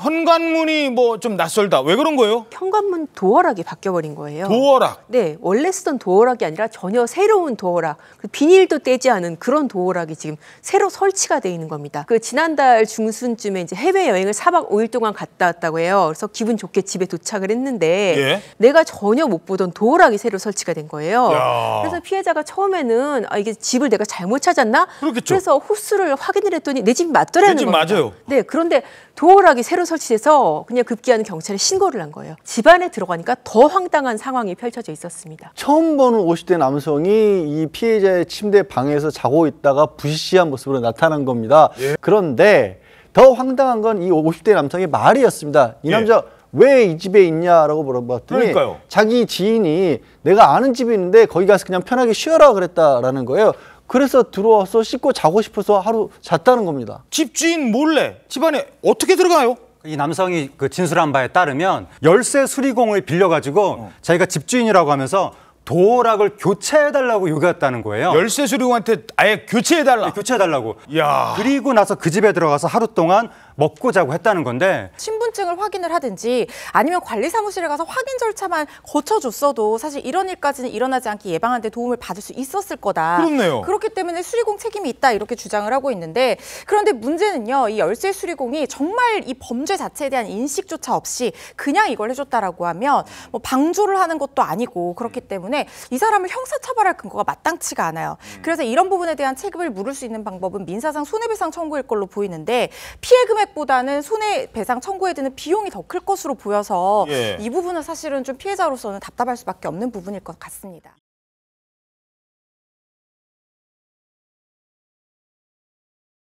현관문이 뭐 좀 낯설다. 왜 그런 거예요? 현관문 도어락이 바뀌어버린 거예요. 도어락? 네. 원래 쓰던 도어락이 아니라 전혀 새로운 도어락. 그 비닐도 떼지 않은 그런 도어락이 지금 새로 설치가 돼 있는 겁니다. 그 지난달 중순쯤에 이제 해외여행을 사박오일 동안 갔다 왔다고 해요. 그래서 기분 좋게 집에 도착을 했는데 예? 내가 전혀 못 보던 도어락이 새로 설치가 된 거예요. 야. 그래서 피해자가 처음에는 아, 이게 집을 내가 잘못 찾았나? 그렇겠죠. 그래서 호수를 확인을 했더니 내 집 맞더라는 거예요. 내집 맞아요. 네. 그런데 도어락이 새로 설치해서 그냥 급기야는 경찰에 신고를 한 거예요. 집안에 들어가니까 더 황당한 상황이 펼쳐져 있었습니다. 처음 보는 50대 남성이 이 피해자의 침대 방에서 자고 있다가 부시시한 모습으로 나타난 겁니다. 예. 그런데 더 황당한 건 이 50대 남성의 말이었습니다. 이 예. 남자 예. 왜이 집에 있냐라고 물어봤더니 그러니까요. 자기 지인이 내가 아는 집이 있는데 거기 가서 그냥 편하게 쉬어라 그랬다라는 거예요. 그래서 들어와서 씻고 자고 싶어서 하루 잤다는 겁니다. 집주인 몰래 집안에 어떻게 들어가요? 이 남성이 그 진술한 바에 따르면 열쇠 수리공을 빌려가지고 어. 자기가 집주인이라고 하면서 도어락을 교체해달라고 요구했다는 거예요. 열쇠 수리공한테 아예 교체해달라. 네, 교체해달라고. 야. 그리고 나서 그 집에 들어가서 하루 동안 먹고 자고 했다는 건데. 침 신분증을 확인을 하든지 아니면 관리사무실에 가서 확인 절차만 거쳐줬어도 사실 이런 일까지는 일어나지 않게 예방하는 데 도움을 받을 수 있었을 거다. 그렇네요. 그렇기 때문에 수리공 책임이 있다 이렇게 주장을 하고 있는데 그런데 문제는요. 이 열쇠 수리공이 정말 이 범죄 자체에 대한 인식조차 없이 그냥 이걸 해줬다라고 하면 뭐 방조를 하는 것도 아니고 그렇기 때문에 이 사람을 형사처벌할 근거가 마땅치가 않아요. 음. 그래서 이런 부분에 대한 책임을 물을 수 있는 방법은 민사상 손해배상 청구일 걸로 보이는데 피해 금액보다는 손해배상 청구에 때는 비용이 더 클 것으로 보여서 예. 이 부분은 사실은 좀 피해자로서는 답답할 수밖에 없는 부분일 것 같습니다.